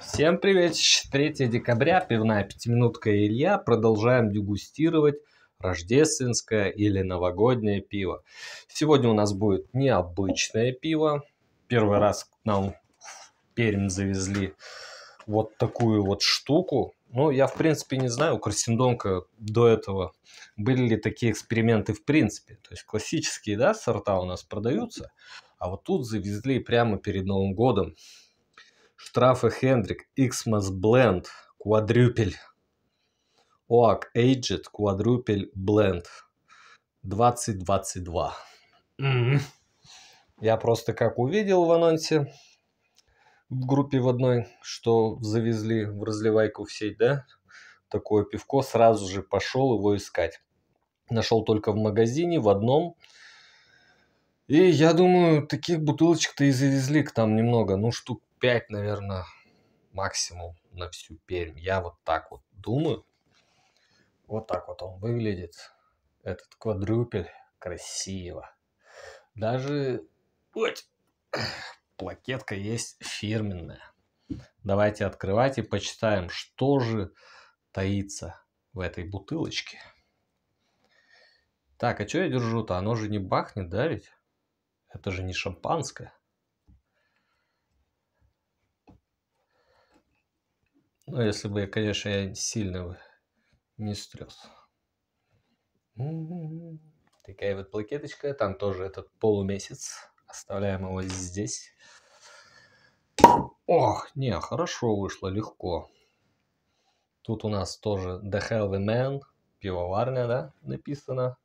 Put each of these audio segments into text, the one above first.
Всем привет! 3 декабря, пивная пятиминутка Илья. Продолжаем дегустировать рождественское или новогоднее пиво. Сегодня у нас будет необычное пиво. Первый раз к нам в Пермь завезли вот такую вот штуку. Ну, я в принципе не знаю, у Красендонка до этого были ли такие эксперименты в принципе. То есть классические да, сорта у нас продаются, а вот тут завезли прямо перед Новым годом Штрафы Хендрик, Xmas Blend, Quadruple, OAC Aged, Quadruple Blend 2022. Mm-hmm. Я просто как увидел в анонсе, в группе в одной, что завезли в разливайку в сеть, да, такое пивко, сразу же пошел его искать. Нашел только в магазине, в одном. И я думаю, таких бутылочек-то и завезли к там немного, ну штук 5, наверное, максимум на всю Пермь. Я вот так вот думаю. Вот так вот он выглядит, этот квадрюпель, красиво. Даже вот плакетка есть фирменная. Давайте открывать и почитаем, что же таится в этой бутылочке. Так, а что я держу-то? Оно же не бахнет, да ведь? Это же не шампанское. Ну, если бы, конечно, я сильно не стрес. М-м-м. Такая вот плакеточка. Там тоже этот полумесяц. Оставляем его здесь. Ох, не, хорошо вышло, легко. Тут у нас тоже The Healthy Man, пивоварня, да, написано.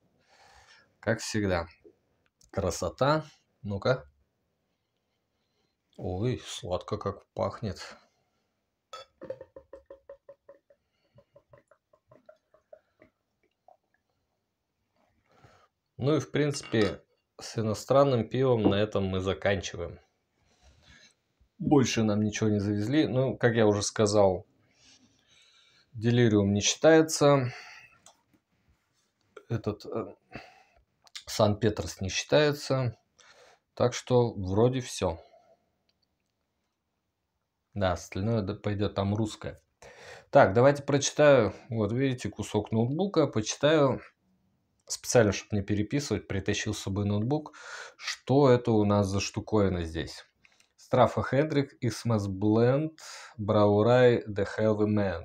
Как всегда. Красота. Ну-ка. Ой, сладко как пахнет. Ну и в принципе с иностранным пивом на этом мы заканчиваем. Больше нам ничего не завезли. Ну, как я уже сказал, делириум не считается. Этот э, Сан-Петерс не считается. Так что вроде все. Да, остальное пойдет там русское. Так, давайте прочитаю. Вот видите, кусок ноутбука. Почитаю специально, чтобы не переписывать, притащил с собой ноутбук. Что это у нас за штуковина здесь? Страфа Хендрик Исмас Бленд, Браурай, The Heavy Man,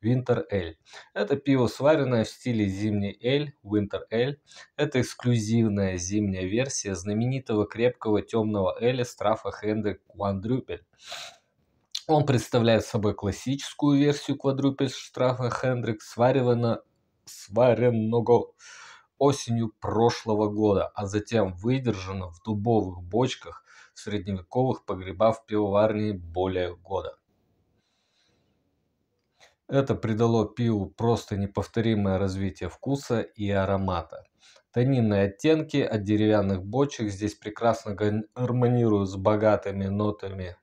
Winter Ale. Это пиво, сваренное в стиле зимний эль, Winter Ale. Это эксклюзивная зимняя версия знаменитого крепкого темного эля Страфа Хендрик Quadruple. Он представляет собой классическую версию квадрупель Страфа Хендрик, сварено, сваренного осенью прошлого года, а затем выдержано в дубовых бочках средневековых погребав пивоварни более года. Это придало пиву просто неповторимое развитие вкуса и аромата. Тонинные оттенки от деревянных бочек здесь прекрасно гармонируют с богатыми нотами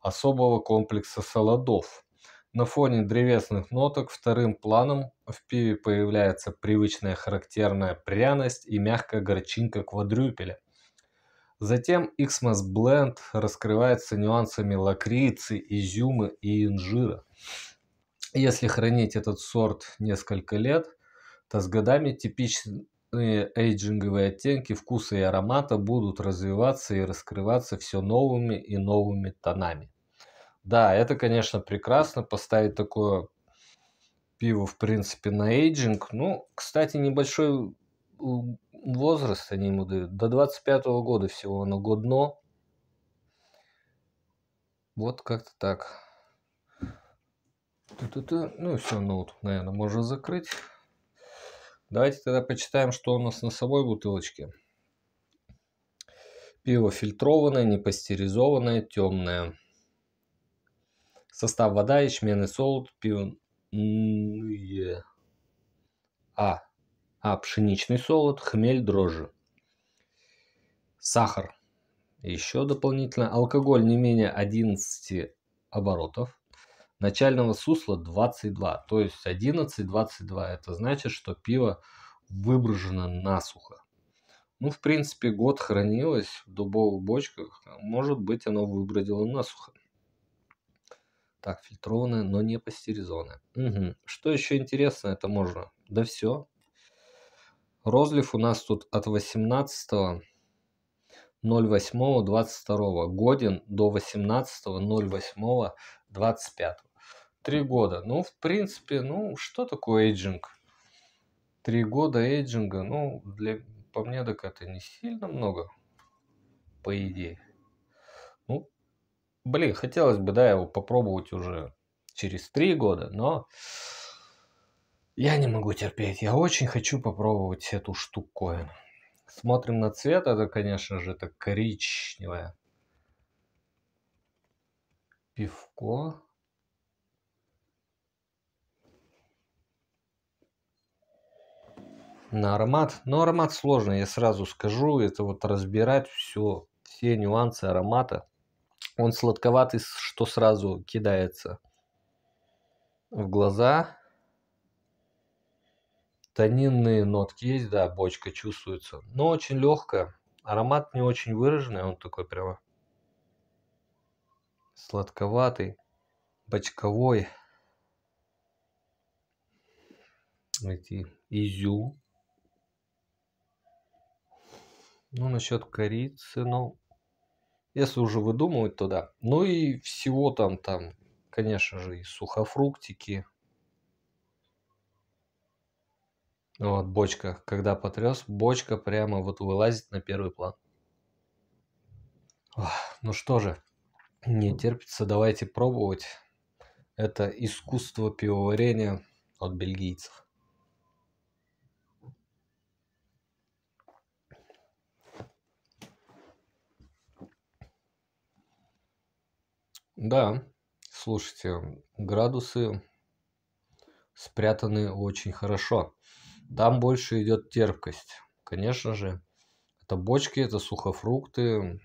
особого комплекса солодов. На фоне древесных ноток вторым планом в пиве появляется привычная характерная пряность и мягкая горчинка квадрюпеля, Затем Xmas Blend раскрывается нюансами лакрицы, изюма и инжира. Если хранить этот сорт несколько лет, то с годами типичные эйджинговые оттенки вкуса и аромата будут развиваться и раскрываться все новыми и новыми тонами. Да, это, конечно, прекрасно поставить такое пиво, в принципе, на эйджинг. Ну, кстати, небольшой возраст они ему дают. До 25 -го года всего оно годно. Вот как-то так. Ту -ту -ту. Ну все, ноут, наверное, можно закрыть. Давайте тогда почитаем, что у нас на собой бутылочке. Пиво фильтрованное, не пастеризованное, темное. Состав вода, ячменный солод, пиво... А, а пшеничный солод, хмель, дрожжи. Сахар. Еще дополнительно алкоголь не менее 11 оборотов. Начального сусла 22, то есть 11-22. Это значит, что пиво выброжено насухо. Ну, в принципе, год хранилось в дубовых бочках. Может быть, оно выбродило насухо. Так, фильтрованное, но не пастеризованное. Угу. Что еще интересно, это можно? Да все. Розлив у нас тут от 18 08.22 годен до 18.08.25. Три года. Ну, в принципе, ну, что такое эйджинг? Три года эйджинга, ну, для, по мне, так это не сильно много, по идее. Ну, блин, хотелось бы, да, его попробовать уже через три года, но я не могу терпеть. Я очень хочу попробовать эту штуку. Смотрим на цвет. Это, конечно же, это коричневое пивко. на аромат. Но аромат сложный, я сразу скажу. Это вот разбирать все, все нюансы аромата. Он сладковатый, что сразу кидается в глаза. Танинные нотки есть, да, бочка чувствуется. Но очень легкая. Аромат не очень выраженный, он такой прямо сладковатый, бочковой. Найти изю. Ну, насчет корицы, ну, если уже выдумывать, то да. Ну и всего там, там, конечно же, и сухофруктики, Вот, бочка. Когда потряс, бочка прямо вот вылазит на первый план. Ох, ну что же, не терпится, давайте пробовать. Это искусство пивоварения от бельгийцев. Да, слушайте, градусы спрятаны очень хорошо. Там больше идет терпкость, конечно же. Это бочки, это сухофрукты.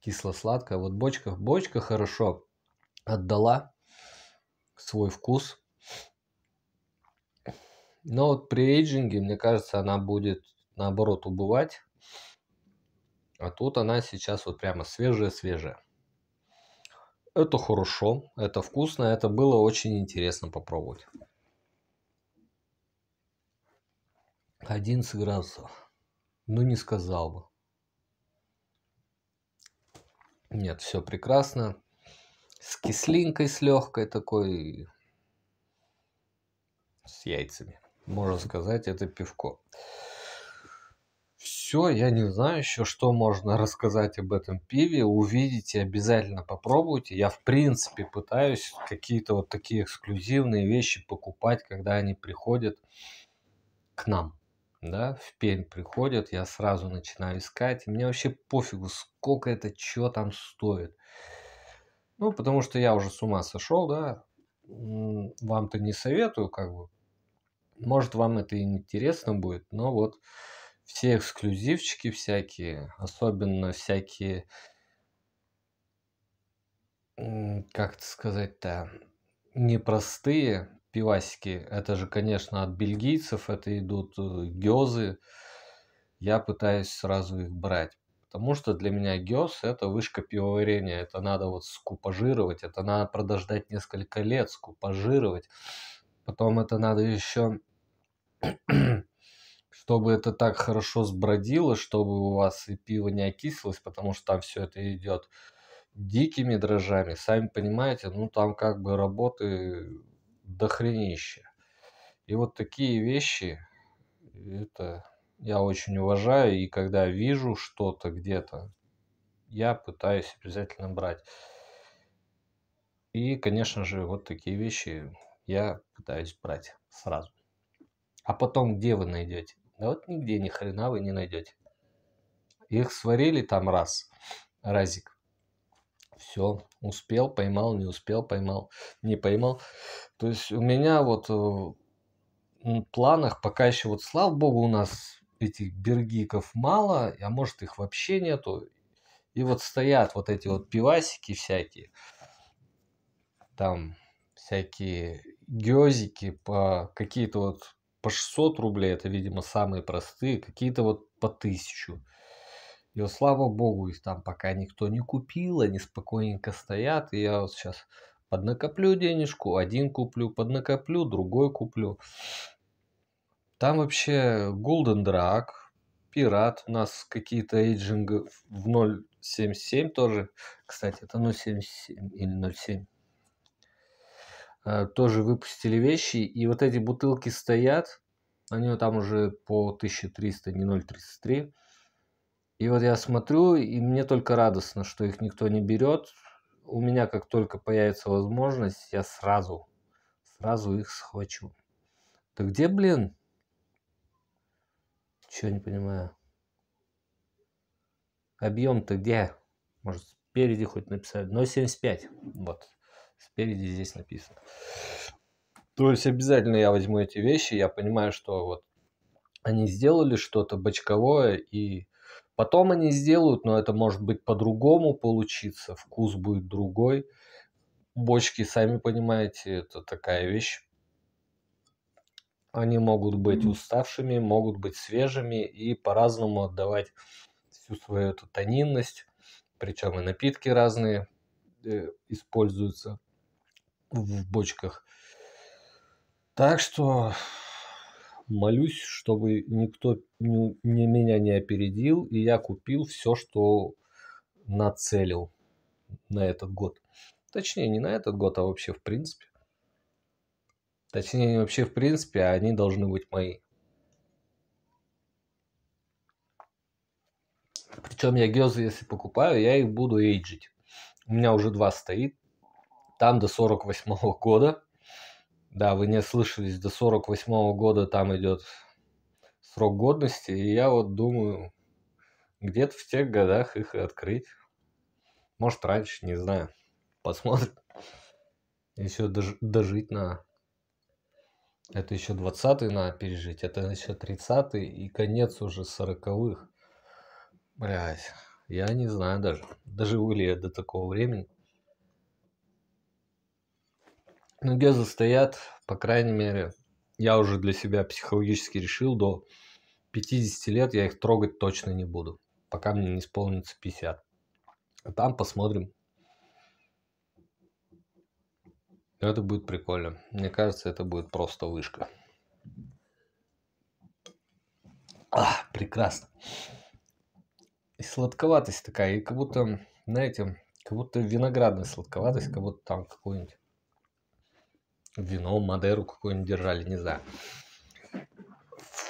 кисло сладкая Вот бочка, бочка хорошо отдала свой вкус. Но вот при эйджинге, мне кажется, она будет наоборот убывать. А тут она сейчас вот прямо свежая-свежая. Это хорошо, это вкусно, это было очень интересно попробовать. 11 градусов. Ну, не сказал бы. Нет, все прекрасно. С кислинкой, с легкой такой. С яйцами. Можно сказать, это пивко все. Я не знаю еще, что можно рассказать об этом пиве. Увидите, обязательно попробуйте. Я, в принципе, пытаюсь какие-то вот такие эксклюзивные вещи покупать, когда они приходят к нам. Да, в Пень приходят, я сразу начинаю искать. И мне вообще пофигу, сколько это, что там стоит. Ну, потому что я уже с ума сошел, да. Вам-то не советую, как бы. Может, вам это и интересно будет, но вот все эксклюзивчики всякие, особенно всякие, как это сказать-то, непростые пивасики. Это же, конечно, от бельгийцев, это идут э, гёзы. Я пытаюсь сразу их брать. Потому что для меня гёс это вышка пивоварения. Это надо вот скупажировать, это надо продождать несколько лет, скупажировать. Потом это надо еще чтобы это так хорошо сбродило, чтобы у вас и пиво не окислилось, потому что там все это идет дикими дрожжами. Сами понимаете, ну там как бы работы дохренища. И вот такие вещи, это я очень уважаю, и когда вижу что-то где-то, я пытаюсь обязательно брать. И, конечно же, вот такие вещи я пытаюсь брать сразу. А потом где вы найдете? Да вот нигде ни хрена вы не найдете. Их сварили там раз, разик. Все, успел, поймал, не успел, поймал, не поймал. То есть у меня вот в э, планах пока еще, вот слава богу, у нас этих бергиков мало, а может их вообще нету. И вот стоят вот эти вот пивасики всякие, там всякие гёзики, по какие-то вот по 600 рублей, это, видимо, самые простые, какие-то вот по 1000. И вот, слава богу, их там пока никто не купил, они спокойненько стоят, и я вот сейчас поднакоплю денежку, один куплю, поднакоплю, другой куплю. Там вообще Golden Drag, Пират, у нас какие-то эйджинги в 0.77 тоже. Кстати, это 0.77 или 0.7. Э, тоже выпустили вещи. И вот эти бутылки стоят, они там уже по 1300, не 0,33. И вот я смотрю, и мне только радостно, что их никто не берет. У меня, как только появится возможность, я сразу, сразу их схвачу. Да где, блин? Чего не понимаю. Объем-то где? Может, спереди хоть написать? 0,75. Вот спереди здесь написано. То есть обязательно я возьму эти вещи, я понимаю, что вот они сделали что-то бочковое, и потом они сделают, но это может быть по-другому получиться, вкус будет другой. Бочки, сами понимаете, это такая вещь. Они могут быть уставшими, могут быть свежими и по-разному отдавать всю свою эту тонинность. Причем и напитки разные э, используются в бочках. Так что молюсь, чтобы никто не, не, меня не опередил, и я купил все, что нацелил на этот год. Точнее, не на этот год, а вообще в принципе. Точнее, не вообще в принципе, а они должны быть мои. Причем я гезы, если покупаю, я их буду эйджить. У меня уже два стоит. Там до 48 -го года, да, вы не слышались, до 48 -го года там идет срок годности, и я вот думаю, где-то в тех годах их и открыть. Может, раньше, не знаю. Посмотрим. Еще дож- дожить на... Это еще 20-й надо пережить, это еще 30-й и конец уже 40-х. Блять, я не знаю даже, доживу ли я до такого времени. Но ну, Гезы стоят, по крайней мере, я уже для себя психологически решил, до 50 лет я их трогать точно не буду, пока мне не исполнится 50. А там посмотрим. Это будет прикольно. Мне кажется, это будет просто вышка. А, прекрасно. И сладковатость такая, и как будто, знаете, как будто виноградная сладковатость, как будто там какой-нибудь вино, Мадеру какую-нибудь держали, не знаю.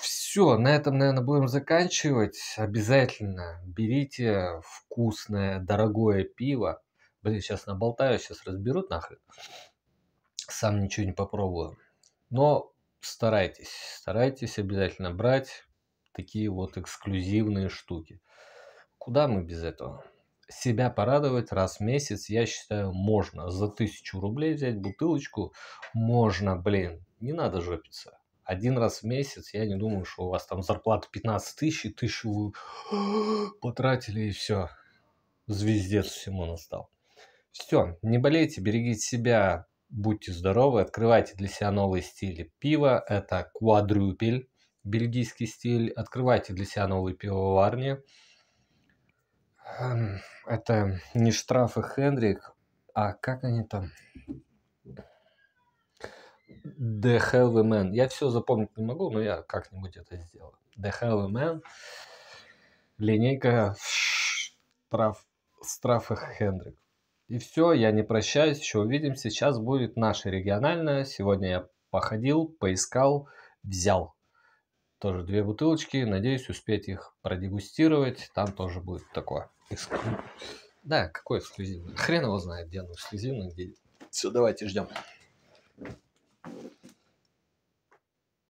Все, на этом, наверное, будем заканчивать. Обязательно берите вкусное, дорогое пиво. Блин, сейчас наболтаю, сейчас разберут нахрен. Сам ничего не попробую. Но старайтесь, старайтесь обязательно брать такие вот эксклюзивные штуки. Куда мы без этого? себя порадовать раз в месяц, я считаю, можно. За тысячу рублей взять бутылочку можно, блин, не надо жопиться. Один раз в месяц, я не думаю, что у вас там зарплата 15 тысяч, и тысячу вы потратили, и все. Звездец всему настал. Все, не болейте, берегите себя, будьте здоровы, открывайте для себя новые стили пива. Это квадрюпель, бельгийский стиль. Открывайте для себя новые пивоварни. Эм, это не штрафы Хендрик, а как они там? The Heavy Man. Я все запомнить не могу, но я как-нибудь это сделаю. The Heavy Man. Линейка штраф, Штрафы Хендрик. И все, я не прощаюсь, еще увидимся. Сейчас будет наша региональная. Сегодня я походил, поискал, взял. Тоже две бутылочки. Надеюсь, успеть их продегустировать. Там тоже будет такое. Да, какой эксклюзивный? Хрен его знает, где он эксклюзивный, где... Все, давайте ждем.